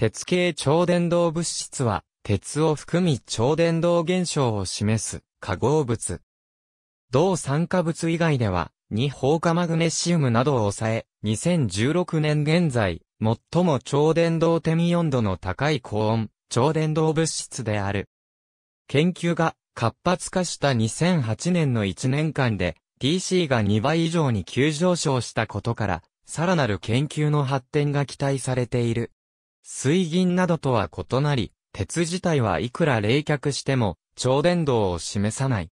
鉄系超伝導物質は、鉄を含み超伝導現象を示す化合物。同酸化物以外では、二放化マグネシウムなどを抑え、2016年現在、最も超伝導テミ温度の高い高温、超伝導物質である。研究が活発化した2008年の1年間で、TC が2倍以上に急上昇したことから、さらなる研究の発展が期待されている。水銀などとは異なり、鉄自体はいくら冷却しても、超伝導を示さない。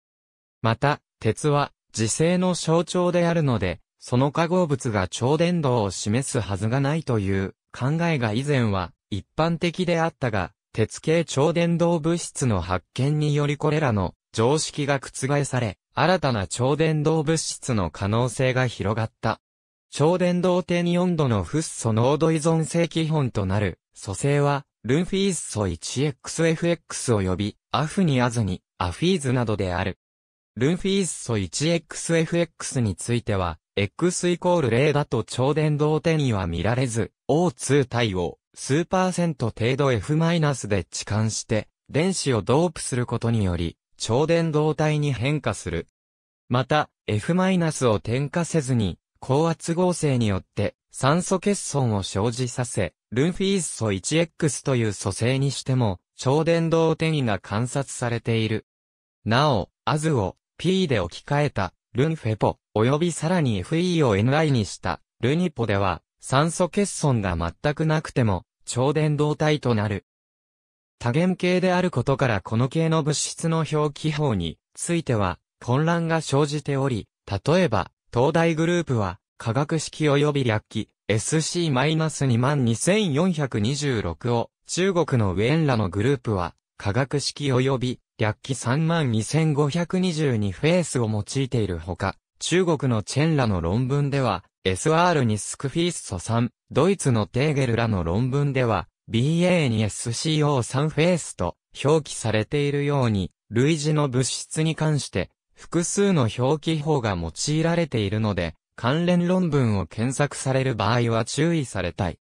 また、鉄は、磁性の象徴であるので、その化合物が超伝導を示すはずがないという考えが以前は一般的であったが、鉄系超伝導物質の発見によりこれらの常識が覆され、新たな超伝導物質の可能性が広がった。超伝導定に温度のフッ素濃度依存性基本となる蘇生は、ルンフィーズソ 1XFX 及び、アフニアズニ、アフィーズなどである。ルンフィーズソ 1XFX については、X イコール0だと超電導転には見られず、O2 対応、数パーセント程度 F- で置換して、電子をドープすることにより、超電導体に変化する。また、F- を点火せずに、高圧合成によって、酸素欠損を生じさせ、ルンフィース素 1X という組成にしても、超伝導転移が観察されている。なお、アズを P で置き換えた、ルンフェポ、およびさらに FE を NI にした、ルニポでは、酸素欠損が全くなくても、超伝導体となる。多元系であることからこの系の物質の表記法については混乱が生じており、例えば、東大グループは化学式及び略記 SC-22426 を中国のウェンラのグループは化学式及び略記32522フェースを用いているほか、中国のチェンラの論文では SR にスクフィス素3、ドイツのテーゲルらの論文では BA に SCO3 フェースと表記されているように、類似の物質に関して複数の表記法が用いられているので、関連論文を検索される場合は注意されたい。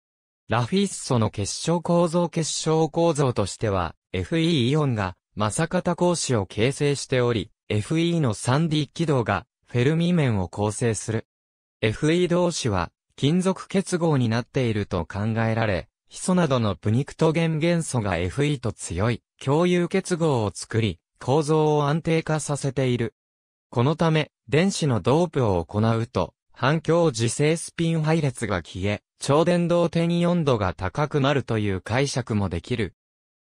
ラフィッソの結晶構造結晶構造としては、FE イオンが、正方格子を形成しており、FE の 3D 軌道が、フェルミ面を構成する。FE 同士は、金属結合になっていると考えられ、ヒ素などのプニクトゲン元素が FE と強い共有結合を作り、構造を安定化させている。このため、電子のドープを行うと、反響磁性スピン配列が消え、超電導転温度が高くなるという解釈もできる。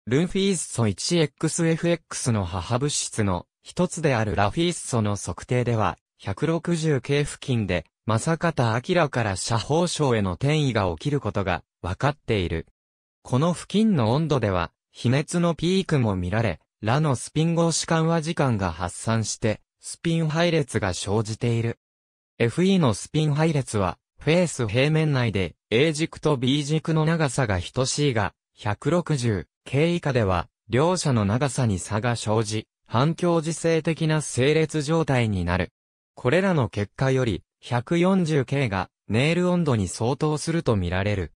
ルンフィースソ 1XFX の母物質の一つであるラフィースソの測定では、160K 付近で、正方明から射放症への転移が起きることが分かっている。この付近の温度では、比熱のピークも見られ、ラのスピン合子緩和時間が発散して、スピン配列が生じている。FE のスピン配列は、フェース平面内で A 軸と B 軸の長さが等しいが、160、K 以下では、両者の長さに差が生じ、反共時性的な整列状態になる。これらの結果より、140K がネイル温度に相当するとみられる。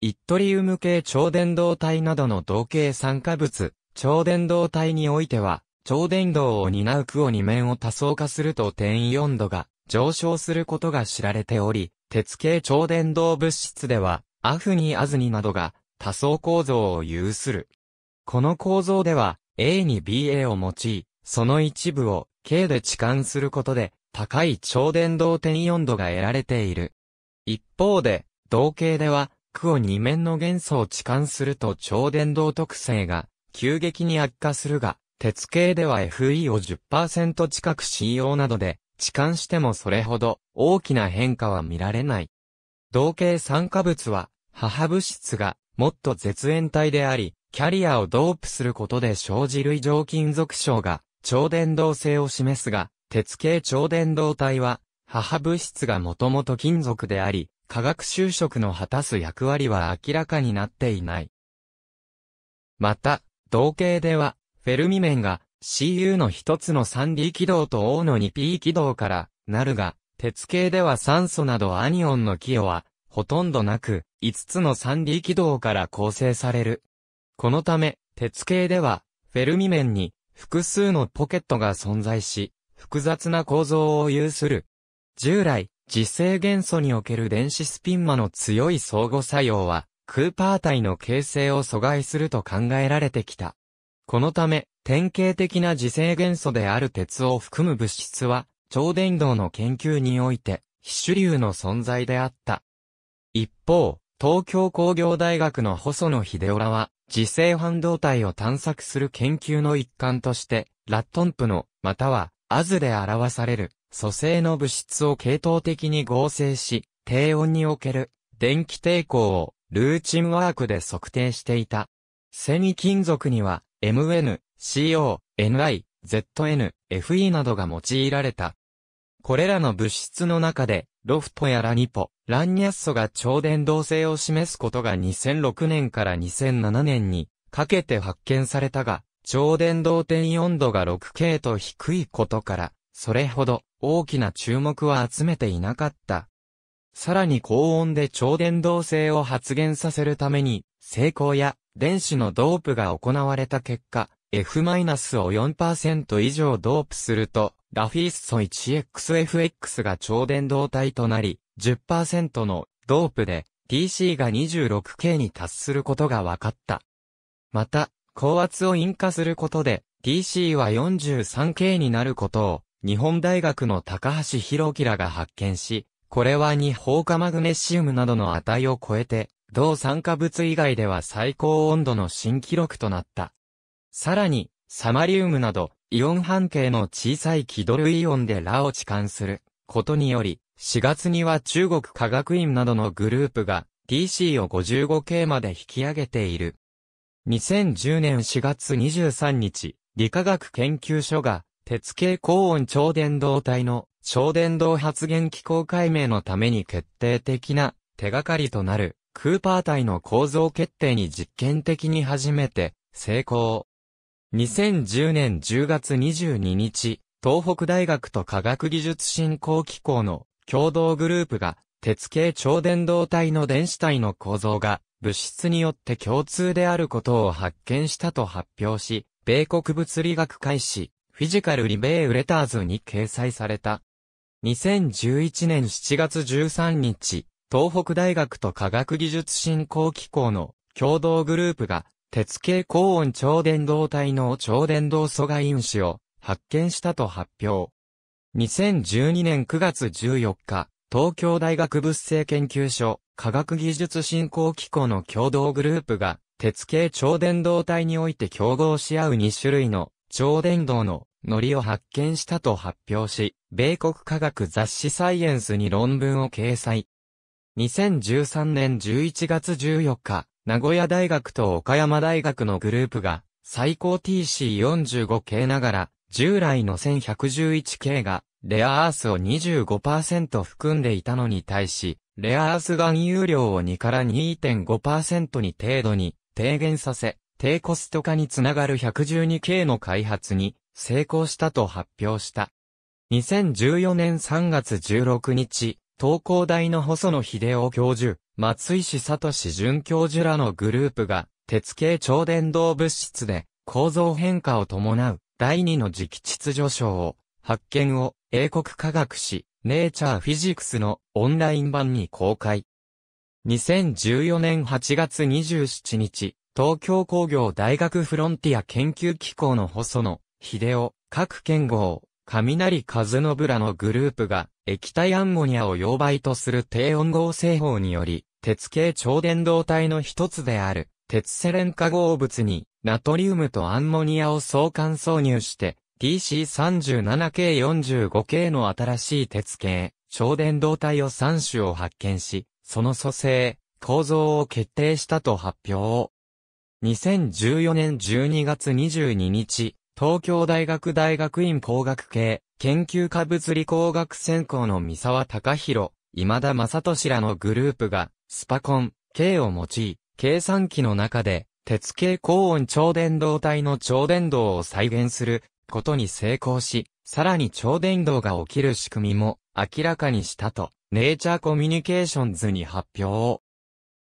イットリウム系超電導体などの同型酸化物、超電導体においては、超電導を担うクオ2面を多層化すると転移温度が上昇することが知られており、鉄系超伝導物質では、アフニアズニなどが多層構造を有する。この構造では、A に BA を用い、その一部を K で置換することで、高い超伝導点温度が得られている。一方で、同型では、クを2面の元素を置換すると超伝導特性が急激に悪化するが、鉄系では FE を10%近く使用などで置換してもそれほど大きな変化は見られない。同型酸化物は、母物質がもっと絶縁体であり、キャリアをドープすることで生じる異常金属症が超伝導性を示すが、鉄系超伝導体は、母物質がもともと金属であり、化学修飾の果たす役割は明らかになっていない。また、同型では、フェルミ面が CU の一つの 3D 軌道と O の 2P 軌道からなるが、鉄系では酸素などアニオンの寄与は、ほとんどなく、5つの 3D 軌道から構成される。このため、鉄系では、フェルミ面に複数のポケットが存在し、複雑な構造を有する。従来、実性元素における電子スピンマの強い相互作用は、クーパー体の形成を阻害すると考えられてきた。このため、典型的な磁性元素である鉄を含む物質は、超伝導の研究において、必主流の存在であった。一方、東京工業大学の細野秀夫らは、自制半導体を探索する研究の一環として、ラットンプの、または、アズで表される、組成の物質を系統的に合成し、低温における、電気抵抗を、ルーチンワークで測定していた。セミ金属には、MN、CO、NI、ZN、FE などが用いられた。これらの物質の中で、ロフトやラニポ、ランニャッソが超伝導性を示すことが2006年から2007年にかけて発見されたが、超伝導点温度が 6K と低いことから、それほど大きな注目は集めていなかった。さらに高温で超伝導性を発現させるために、成功や電子のドープが行われた結果、F- を4%以上ドープすると、ラフィスソ 1XFX が超電導体となり、10%のドープで TC が 26K に達することが分かった。また、高圧を引火することで TC は 43K になることを、日本大学の高橋博樹らが発見し、これは二放化マグネシウムなどの値を超えて、同酸化物以外では最高温度の新記録となった。さらに、サマリウムなど、イオン半径の小さい気ドルイオンでラを置換することにより、4月には中国科学院などのグループが TC を 55K まで引き上げている。2010年4月23日、理化学研究所が鉄系高温超電導体の超電導発現機構解明のために決定的な手がかりとなるクーパー体の構造決定に実験的に初めて成功。2010年10月22日、東北大学と科学技術振興機構の共同グループが、鉄系超電導体の電子体の構造が物質によって共通であることを発見したと発表し、米国物理学会誌、フィジカルリベーレターズに掲載された。2011年7月13日、東北大学と科学技術振興機構の共同グループが鉄系高温超電導体の超電導阻害因子を発見したと発表。2012年9月14日、東京大学物性研究所科学技術振興機構の共同グループが鉄系超電導体において競合し合う2種類の超電導のノリを発見したと発表し、米国科学雑誌サイエンスに論文を掲載。2013年11月14日、名古屋大学と岡山大学のグループが、最高 TC45 系ながら、従来の1111系が、レアアースを25%含んでいたのに対し、レアアース含有量を2から2.5%に程度に低減させ、低コスト化につながる1 1 2系の開発に成功したと発表した。2014年3月16日、東工大の細野秀夫教授、松井里志准教授らのグループが、鉄系超伝導物質で、構造変化を伴う、第二の磁気秩序症を、発見を、英国科学誌、ネイチャーフィジクスのオンライン版に公開。2014年8月27日、東京工業大学フロンティア研究機構の細野、秀夫、各剣豪、雷和信らのグループが、液体アンモニアを溶媒とする低温合成法により、鉄系超伝導体の一つである、鉄セレン化合物に、ナトリウムとアンモニアを相関挿入して、TC37 系45系の新しい鉄系、超伝導体を3種を発見し、その組成、構造を決定したと発表。2014年12月22日、東京大学大学院工学系研究科物理工学専攻の三沢隆弘、今田正俊らのグループがスパコン、K を用い、計算機の中で、鉄系高温超電導体の超電導を再現することに成功し、さらに超電導が起きる仕組みも明らかにしたと、ネイチャーコミュニケーションズに発表。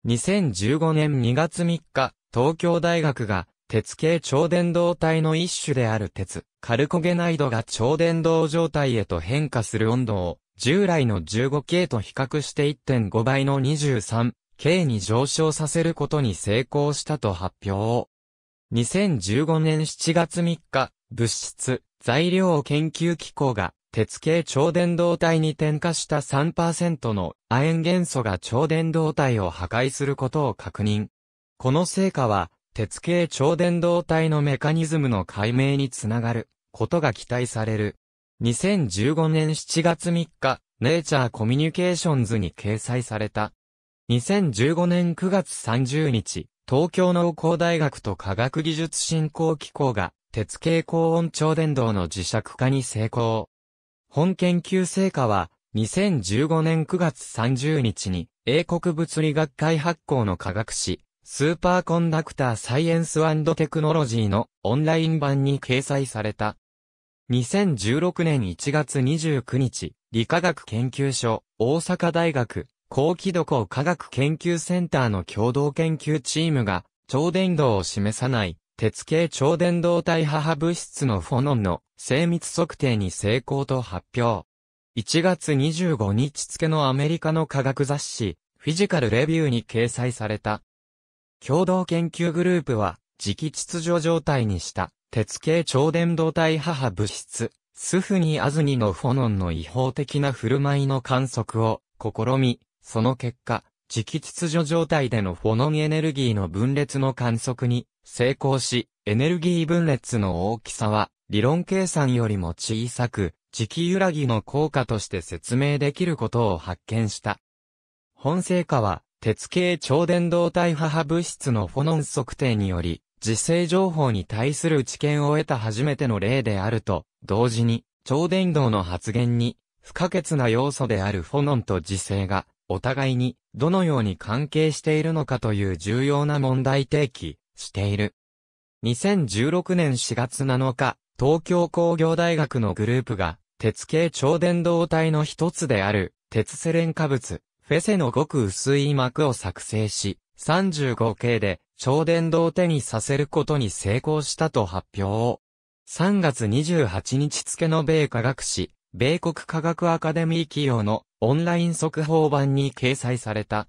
2015年2月3日、東京大学が、鉄系超電導体の一種である鉄、カルコゲナイドが超電導状態へと変化する温度を、従来の 15K と比較して1.5倍の 23K に上昇させることに成功したと発表。2015年7月3日、物質、材料研究機構が、鉄系超伝導体に添加した3%の亜鉛元素が超伝導体を破壊することを確認。この成果は、鉄系超伝導体のメカニズムの解明につながることが期待される。2015年7月3日、ネイチャーコミュニケーションズに掲載された。2015年9月30日、東京農工大学と科学技術振興機構が、鉄系高温超電導の磁石化に成功。本研究成果は、2015年9月30日に、英国物理学会発行の科学誌、スーパーコンダクターサイエンステクノロジーのオンライン版に掲載された。2016年1月29日、理化学研究所、大阪大学、高気度工科学研究センターの共同研究チームが、超伝導を示さない、鉄系超伝導体母物質のフォノンの精密測定に成功と発表。1月25日付のアメリカの科学雑誌、フィジカルレビューに掲載された。共同研究グループは、磁気秩序状態にした鉄系超伝導体母物質、スフニアズニのフォノンの違法的な振る舞いの観測を試み、その結果、磁気秩序状態でのフォノンエネルギーの分裂の観測に成功し、エネルギー分裂の大きさは理論計算よりも小さく、磁気揺らぎの効果として説明できることを発見した。本成果は、鉄系超伝導体母物質のフォノン測定により、自勢情報に対する知見を得た初めての例であると、同時に、超伝導の発言に、不可欠な要素であるフォノンと自勢が、お互いに、どのように関係しているのかという重要な問題提起、している。2016年4月7日、東京工業大学のグループが、鉄系超伝導体の一つである、鉄セレン化物、フェセのごく薄い膜を作成し、35系で、超伝導手にさせることに成功したと発表。3月28日付の米科学誌、米国科学アカデミー企業のオンライン速報版に掲載された。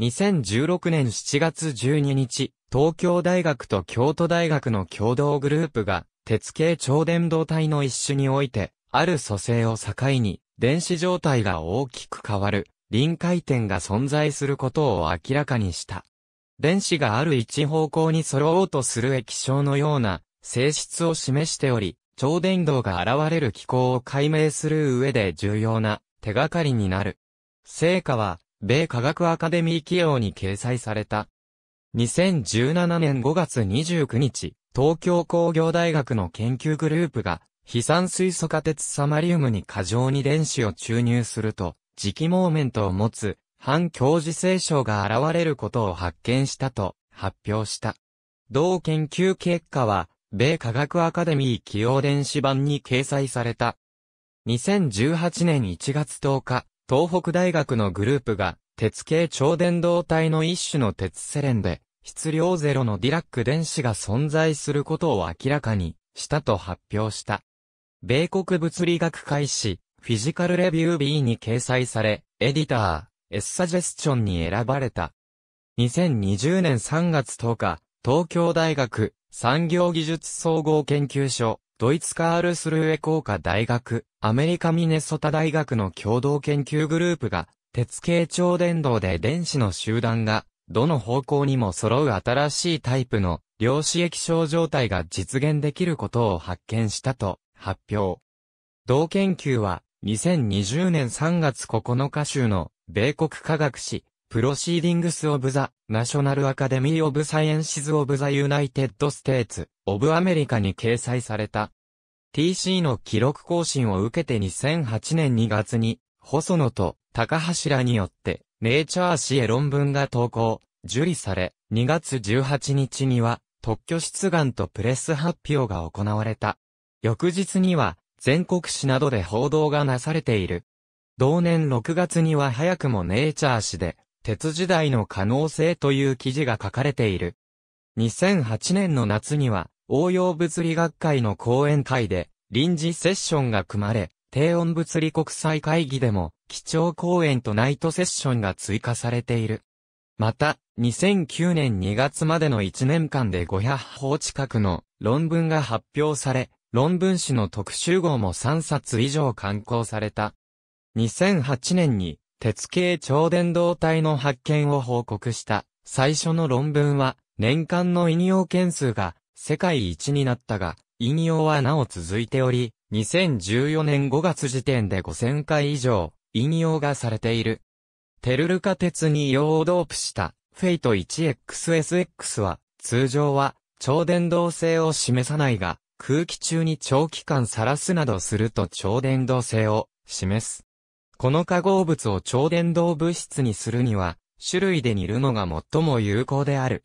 2016年7月12日、東京大学と京都大学の共同グループが、鉄系超伝導体の一種において、ある蘇生を境に、電子状態が大きく変わる、臨界点が存在することを明らかにした。電子がある一方向に揃おうとする液晶のような性質を示しており、超電導が現れる機構を解明する上で重要な手がかりになる。成果は、米科学アカデミー企業に掲載された。2017年5月29日、東京工業大学の研究グループが、飛散水素化鉄サマリウムに過剰に電子を注入すると、磁気モーメントを持つ反教授聖書が現れることを発見したと発表した。同研究結果は、米科学アカデミー起用電子版に掲載された。2018年1月10日、東北大学のグループが、鉄系超伝導体の一種の鉄セレンで、質量ゼロのディラック電子が存在することを明らかにしたと発表した。米国物理学会誌、フィジカルレビュー B に掲載され、エディター、エッサジェスチョンに選ばれた。2020年3月10日、東京大学産業技術総合研究所、ドイツカールスルーエ工科大学、アメリカミネソタ大学の共同研究グループが、鉄系超電導で電子の集団が、どの方向にも揃う新しいタイプの量子液晶状態が実現できることを発見したと発表。同研究は2020年3月9日週の米国科学誌、プロシーディングス・オブ・ザ・ナショナル・アカデミー・オブ・サイエンシズ・オブ・ザ・ユナイテッド・ステーツ・オブ・アメリカに掲載された。TC の記録更新を受けて2008年2月に、細野と高橋らによって、ネイチャー誌へ論文が投稿、受理され、2月18日には、特許出願とプレス発表が行われた。翌日には、全国紙などで報道がなされている。同年6月には早くもネイチャー誌で、鉄時代の可能性という記事が書かれている。2008年の夏には、応用物理学会の講演会で、臨時セッションが組まれ、低温物理国際会議でも、基調講演とナイトセッションが追加されている。また、2009年2月までの1年間で500法近くの論文が発表され、論文誌の特集号も3冊以上刊行された。2008年に鉄系超伝導体の発見を報告した最初の論文は年間の引用件数が世界一になったが引用はなお続いており2014年5月時点で5000回以上引用がされている。テルルカ鉄に用をドープしたフェイト 1XSX は通常は超伝導性を示さないが空気中に長期間さらすなどすると超伝導性を示す。この化合物を超伝導物質にするには、種類で煮るのが最も有効である。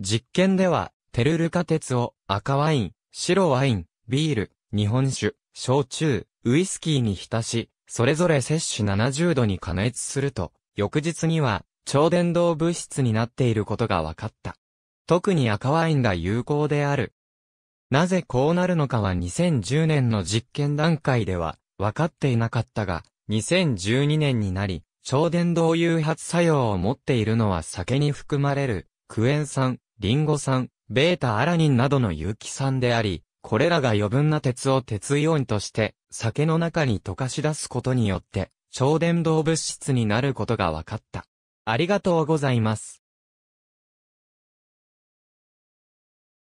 実験では、テルルカ鉄を赤ワイン、白ワイン、ビール、日本酒、焼酎、ウイスキーに浸し、それぞれ摂取70度に加熱すると、翌日には超伝導物質になっていることが分かった。特に赤ワインが有効である。なぜこうなるのかは2010年の実験段階では分かっていなかったが、2012年になり、超伝導誘発作用を持っているのは酒に含まれる、クエン酸、リンゴ酸、ベータアラニンなどの有機酸であり、これらが余分な鉄を鉄イオンとして、酒の中に溶かし出すことによって、超伝導物質になることが分かった。ありがとうございます。